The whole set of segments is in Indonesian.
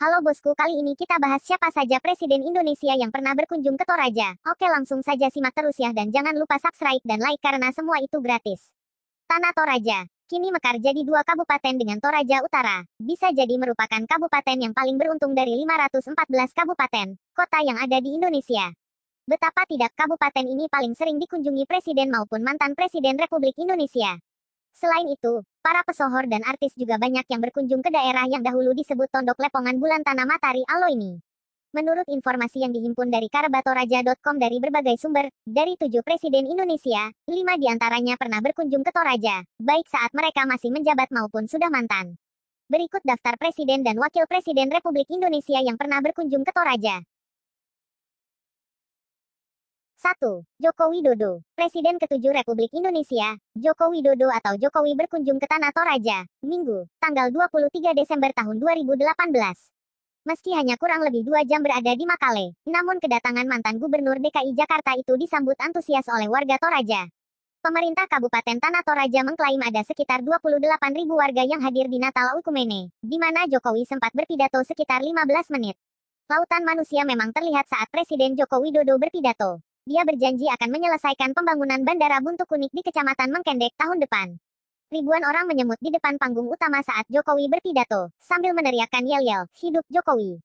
Halo bosku, kali ini kita bahas siapa saja presiden Indonesia yang pernah berkunjung ke Toraja. Oke langsung saja simak terus ya dan jangan lupa subscribe dan like karena semua itu gratis. Tanah Toraja kini mekar jadi dua kabupaten dengan Toraja Utara, bisa jadi merupakan kabupaten yang paling beruntung dari 514 kabupaten, kota yang ada di Indonesia. Betapa tidak kabupaten ini paling sering dikunjungi presiden maupun mantan presiden Republik Indonesia. Selain itu, Para pesohor dan artis juga banyak yang berkunjung ke daerah yang dahulu disebut Tondok Lepongan Bulan Tanah Matahari Aloini. Menurut informasi yang dihimpun dari karabatoraja.com dari berbagai sumber, dari tujuh presiden Indonesia, lima diantaranya pernah berkunjung ke Toraja, baik saat mereka masih menjabat maupun sudah mantan. Berikut daftar presiden dan wakil presiden Republik Indonesia yang pernah berkunjung ke Toraja. 1. Joko Widodo, Presiden ke-7 Republik Indonesia, Joko Widodo atau Jokowi berkunjung ke Tanah Toraja, Minggu, tanggal 23 Desember tahun 2018. Meski hanya kurang lebih dua jam berada di Makale, namun kedatangan mantan Gubernur DKI Jakarta itu disambut antusias oleh warga Toraja. Pemerintah Kabupaten Tanah Toraja mengklaim ada sekitar 28 ribu warga yang hadir di Natal Ukumene, di mana Jokowi sempat berpidato sekitar 15 menit. Lautan manusia memang terlihat saat Presiden Joko Widodo berpidato dia berjanji akan menyelesaikan pembangunan bandara buntu kunik di Kecamatan Mengkendek tahun depan. Ribuan orang menyemut di depan panggung utama saat Jokowi berpidato, sambil meneriakkan yel-yel, hidup Jokowi.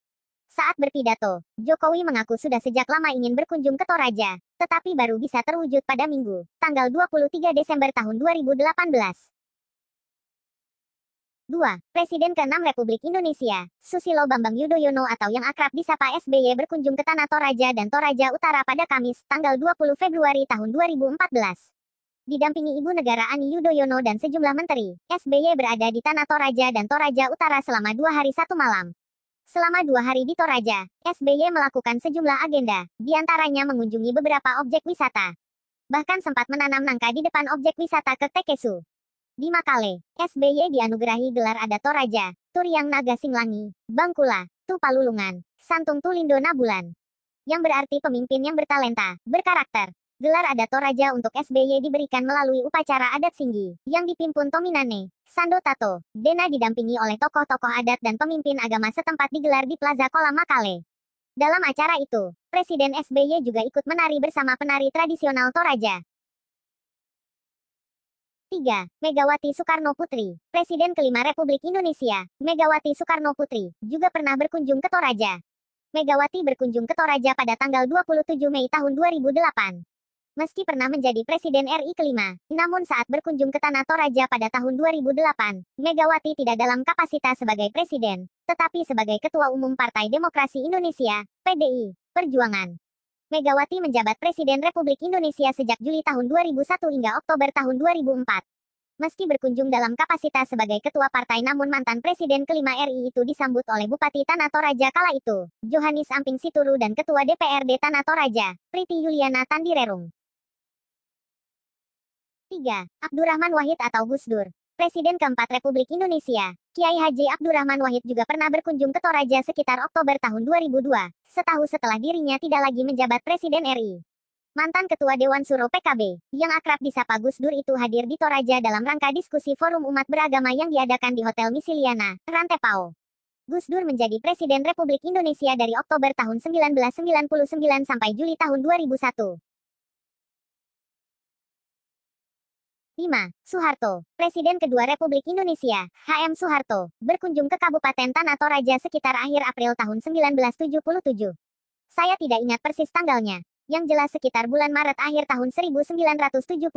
Saat berpidato, Jokowi mengaku sudah sejak lama ingin berkunjung ke Toraja, tetapi baru bisa terwujud pada Minggu, tanggal 23 Desember tahun 2018. 2. Presiden ke-6 Republik Indonesia, Susilo Bambang Yudhoyono atau yang akrab disapa SBY berkunjung ke Tanah Toraja dan Toraja Utara pada Kamis, tanggal 20 Februari tahun 2014. Didampingi Ibu Negara Ani Yudhoyono dan sejumlah menteri, SBY berada di Tanah Toraja dan Toraja Utara selama dua hari satu malam. Selama dua hari di Toraja, SBY melakukan sejumlah agenda, diantaranya mengunjungi beberapa objek wisata. Bahkan sempat menanam nangka di depan objek wisata ke Tekesu. Di Makale, SBY dianugerahi gelar Adato Raja, Turiang Naga Singlangi, Bangkula, Tupalulungan, Santung Tulindo Nabulan. Yang berarti pemimpin yang bertalenta, berkarakter. Gelar Adat Toraja untuk SBY diberikan melalui upacara adat Singgi, yang dipimpin Tominane, Sando Tato, Dena didampingi oleh tokoh-tokoh adat dan pemimpin agama setempat digelar di Plaza Kolam Makale. Dalam acara itu, Presiden SBY juga ikut menari bersama penari tradisional Toraja. 3. Megawati Soekarno Putri, Presiden kelima Republik Indonesia, Megawati Soekarno Putri, juga pernah berkunjung ke Toraja. Megawati berkunjung ke Toraja pada tanggal 27 Mei tahun 2008. Meski pernah menjadi Presiden RI kelima, namun saat berkunjung ke Tanah Toraja pada tahun 2008, Megawati tidak dalam kapasitas sebagai Presiden, tetapi sebagai Ketua Umum Partai Demokrasi Indonesia, PDI, Perjuangan. Megawati menjabat Presiden Republik Indonesia sejak Juli tahun 2001 hingga Oktober tahun 2004. Meski berkunjung dalam kapasitas sebagai ketua partai namun mantan presiden kelima RI itu disambut oleh Bupati Tanah Toraja kala itu, Johanis Amping Situru dan Ketua DPRD Tanah Toraja, Priti Yuliana Tandirerung. 3. Abdurrahman Wahid atau Gus Dur Presiden keempat Republik Indonesia, Kiai Haji Abdurrahman Wahid juga pernah berkunjung ke Toraja sekitar Oktober tahun 2002, setahu setelah dirinya tidak lagi menjabat Presiden RI. Mantan Ketua Dewan Suro PKB, yang akrab disapa Gus Dur itu hadir di Toraja dalam rangka diskusi forum umat beragama yang diadakan di Hotel Misiliana, Rantepao. Gus Dur menjadi Presiden Republik Indonesia dari Oktober tahun 1999 sampai Juli tahun 2001. 5. Soeharto, Presiden kedua Republik Indonesia, HM Soeharto, berkunjung ke Kabupaten Tanah Toraja sekitar akhir April tahun 1977. Saya tidak ingat persis tanggalnya, yang jelas sekitar bulan Maret akhir tahun 1977.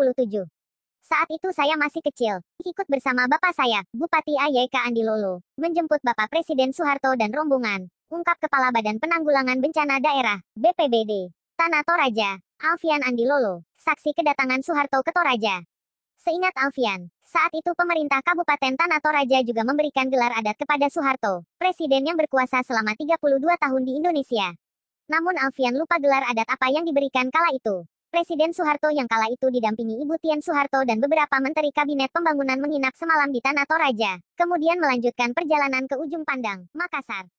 Saat itu saya masih kecil, ikut bersama bapak saya, Bupati AYK Andi Lolo, menjemput Bapak Presiden Soeharto dan rombongan, ungkap Kepala Badan Penanggulangan Bencana Daerah, BPBD, Tanah Toraja, Alfian Andi Lolo, saksi kedatangan Soeharto ke Toraja, Seingat Alfian, saat itu pemerintah Kabupaten Tanah Toraja juga memberikan gelar adat kepada Soeharto, presiden yang berkuasa selama 32 tahun di Indonesia. Namun Alfian lupa gelar adat apa yang diberikan kala itu. Presiden Soeharto yang kala itu didampingi Ibu Tien Soeharto dan beberapa menteri kabinet pembangunan menginap semalam di Tanah Toraja, kemudian melanjutkan perjalanan ke ujung pandang, Makassar.